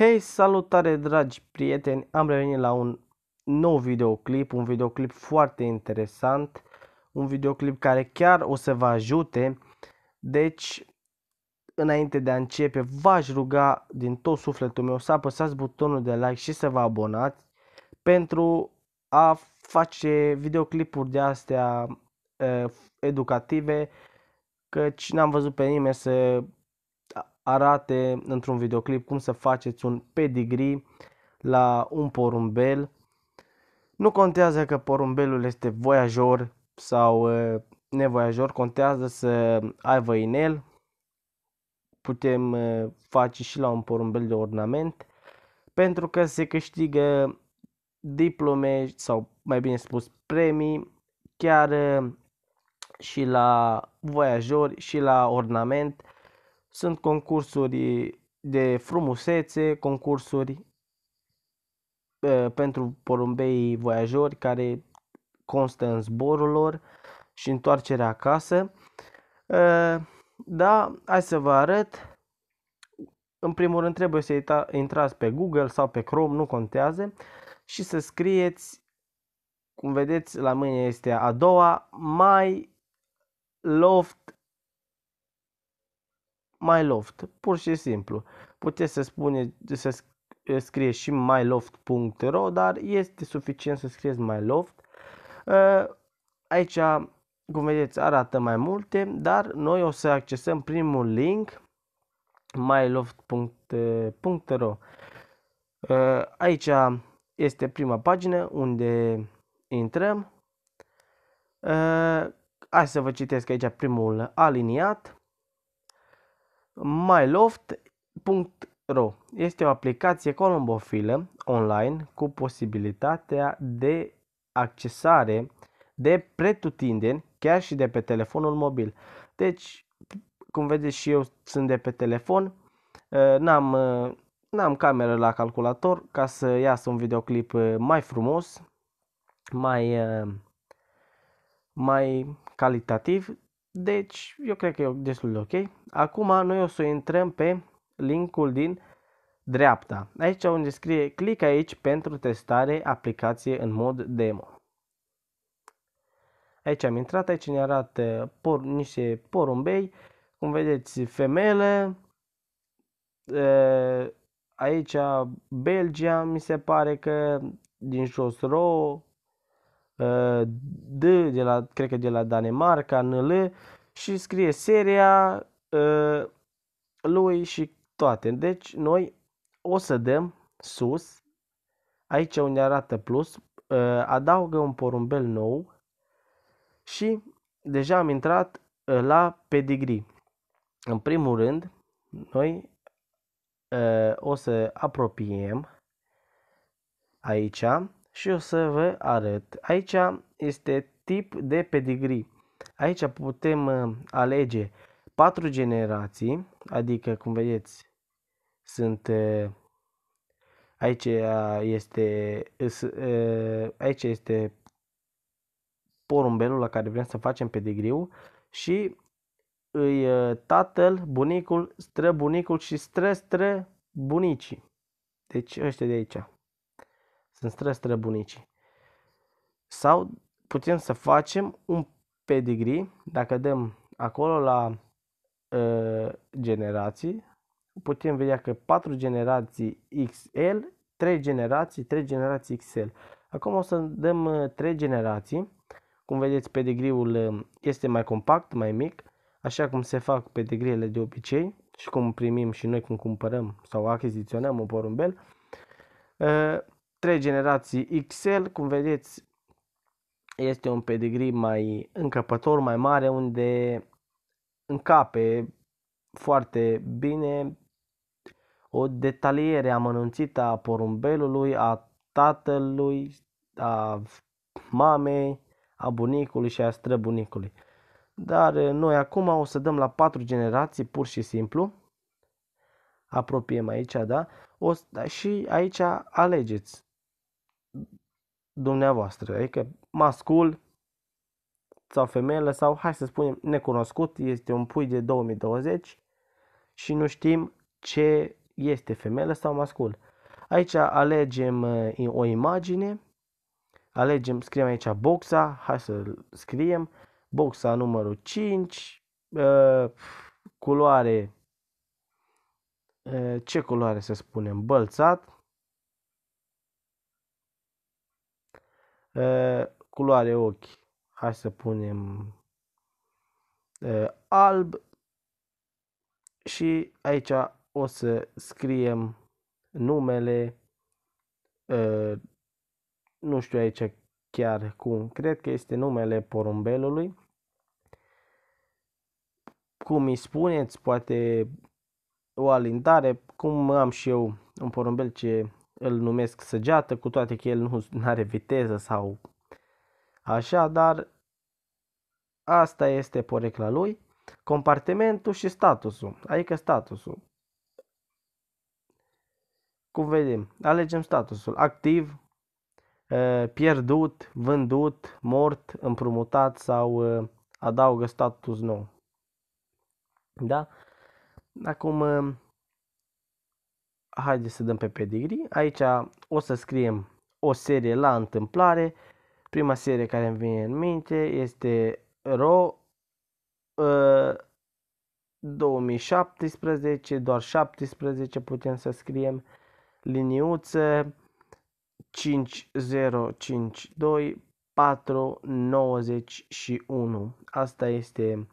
Hei, salutare dragi prieteni! Am revenit la un nou videoclip, un videoclip foarte interesant, un videoclip care chiar o să vă ajute. Deci, înainte de a începe, v-aș ruga din tot sufletul meu să apăsați butonul de like și să vă abonați pentru a face videoclipuri de astea eh, educative, căci n-am văzut pe nimeni să arate într-un videoclip cum să faceți un pedigree la un porumbel. Nu contează că porumbelul este voiajor sau uh, nevoiajor, contează să aibă inel. Putem uh, face și la un porumbel de ornament pentru că se câștigă diplome sau mai bine spus premii chiar uh, și la voiajori și la ornament sunt concursuri de frumusețe, concursuri ă, pentru porumbei voiajori care constă în zborul lor și întoarcerea acasă. Ă, da, hai să vă arăt. În primul rând trebuie să intrați pe Google sau pe Chrome, nu contează, și să scrieți, cum vedeți la mâine este a doua, My Loft Loft, pur și simplu. Puteți să spune, să scrie și myloft.ro, dar este suficient să scrieți Loft. Aici, cum vedeți, arată mai multe, dar noi o să accesăm primul link myloft.ro. Aici este prima pagină unde intrăm. Hai să vă citesc aici primul aliniat myloft.ro este o aplicație colombofilă online cu posibilitatea de accesare de pretutindeni chiar și de pe telefonul mobil. Deci, cum vedeți și eu sunt de pe telefon, uh, n-am, uh, n-am cameră la calculator ca să iasă un videoclip uh, mai frumos, mai, mai calitativ, deci, eu cred că e destul de ok. Acum noi o să intrăm pe linkul din dreapta. Aici unde scrie clic aici pentru testare aplicație în mod demo. Aici am intrat, aici ne arată por, niște porumbei, cum vedeți femele, aici Belgia mi se pare că din jos ro, Uh, D, de la, cred că de la Danemarca, NL și scrie seria uh, lui și toate. Deci noi o să dăm sus, aici unde arată plus, uh, adaugă un porumbel nou și deja am intrat la pedigree. În primul rând, noi o să apropiem aici și o să vă arăt. Aici este tip de pedigree. Aici putem uh, alege patru generații, adică cum vedeți sunt uh, aici uh, este aici este porumbelul la care vrem să facem pedigriu și îi tatăl, bunicul, străbunicul și stră stră bunicii. Deci ăștia de aici. Sunt străstră bunicii. Sau putem să facem un pedigree, dacă dăm acolo la uh, generații, putem vedea că 4 generații XL, 3 generații, 3 generații XL. Acum o să dăm 3 ă, generații. Cum vedeți, pedigriul ă, este mai compact, mai mic, așa cum se fac pedigriele de obicei și cum primim și noi când cumpărăm sau achiziționăm un porumbel. Uh, trei generații XL, cum vedeți, este un pedigree mai încăpător, mai mare, unde încape foarte bine o detaliere amănunțită a porumbelului, a tatălui, a mamei, a bunicului și a străbunicului. Dar eh, noi acum o să dăm la patru generații pur și simplu. Apropiem aici, da? O, da, și aici alegeți dumneavoastră, adică mascul sau femeile sau, hai să spunem, necunoscut, este un pui de 2020 și nu știm ce este femeile sau mascul. Aici alegem uh, o imagine, alegem, scriem aici boxa, hai să scriem, boxa numărul 5, uh, culoare, uh, ce culoare să spunem, bălțat, Eh, culoare ochi. Hai să punem uh, alb. Și aici o să scriem numele. Uh, nu știu aici chiar cum. Cred că este numele porumbelului. Cum îi spuneți, poate o alintare, cum am și eu un porumbel ce îl numesc săgeată, cu toate că el nu are viteză sau așa, dar asta este porecla lui, compartimentul și statusul, adică statusul. Cum vedem, alegem statusul activ, ă, pierdut, vândut, mort, împrumutat sau ă, adaugă status nou. Da? Acum ă, haideți să dăm pe pedigree. Aici o să scriem o serie la întâmplare. Prima serie care îmi vine în minte este Ro ă, uh, 2017, doar 17 putem să scriem liniuță 5052 491. Asta este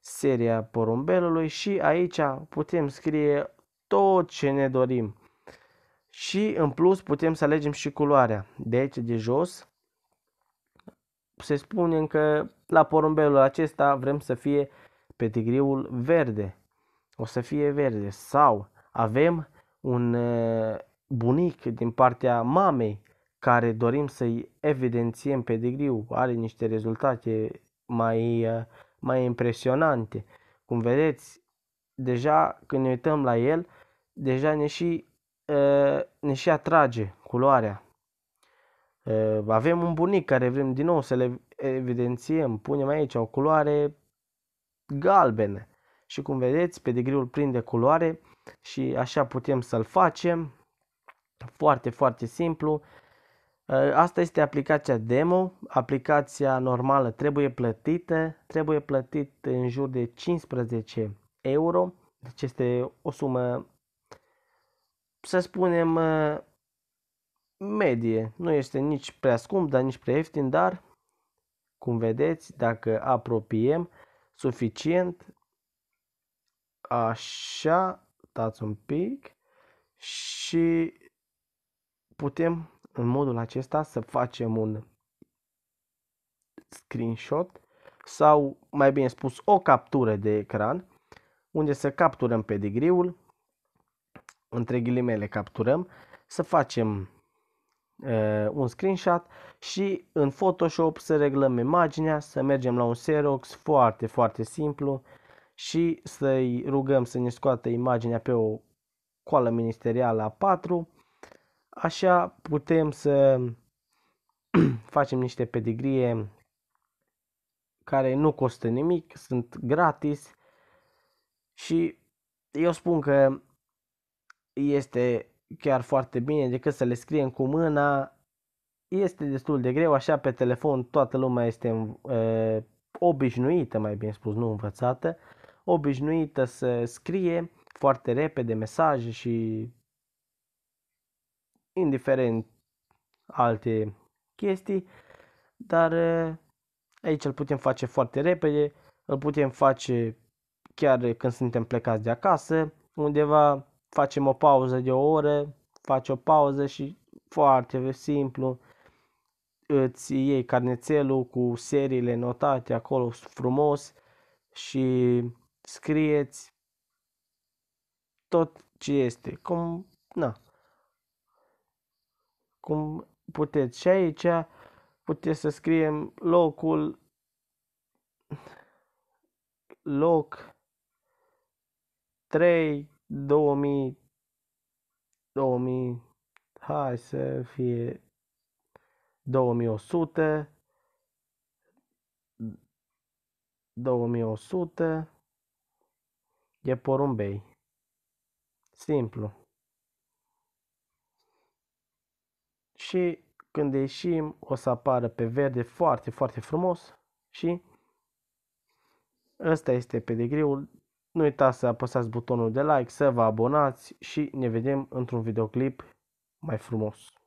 seria porumbelului și aici putem scrie tot ce ne dorim. Și în plus putem să alegem și culoarea. De aici de jos se spune că la porumbelul acesta vrem să fie petigriul verde. O să fie verde. Sau avem un bunic din partea mamei care dorim să-i evidențiem pedigriul. Are niște rezultate mai, mai impresionante. Cum vedeți, deja când ne uităm la el, deja ne și, uh, ne și atrage culoarea. Uh, avem un bunic care vrem din nou să le evidențiem, punem aici o culoare galbenă. Și cum vedeți, pedigriul prinde culoare și așa putem să-l facem. Foarte, foarte simplu. Uh, asta este aplicația demo, aplicația normală trebuie plătită, trebuie plătit în jur de 15 euro, deci este o sumă să spunem, uh, medie. Nu este nici prea scump, dar nici prea ieftin, dar, cum vedeți, dacă apropiem suficient, așa, dați un pic și putem în modul acesta să facem un screenshot sau mai bine spus o captură de ecran unde să capturăm pedigriul între ghilimele capturăm, să facem uh, un screenshot și în Photoshop să reglăm imaginea, să mergem la un Xerox foarte, foarte simplu și să-i rugăm să ne scoată imaginea pe o coală ministerială a 4. Așa putem să facem niște pedigrie care nu costă nimic, sunt gratis și eu spun că este chiar foarte bine decât să le scriem cu mâna. Este destul de greu, așa pe telefon toată lumea este uh, obișnuită, mai bine spus, nu învățată, obișnuită să scrie foarte repede mesaje și indiferent alte chestii, dar uh, aici îl putem face foarte repede, îl putem face chiar când suntem plecați de acasă, undeva facem o pauză de o oră, faci o pauză și foarte simplu îți iei carnețelul cu seriile notate acolo frumos și scrieți tot ce este, cum, na, cum puteți. Și aici puteți să scriem locul, loc, 3, 2000, 2000, hai să fie 2100, 2100 e porumbei. Simplu. Și când ieșim o să apară pe verde foarte, foarte frumos și ăsta este pedigriul nu uitați să apăsați butonul de like, să vă abonați și ne vedem într-un videoclip mai frumos.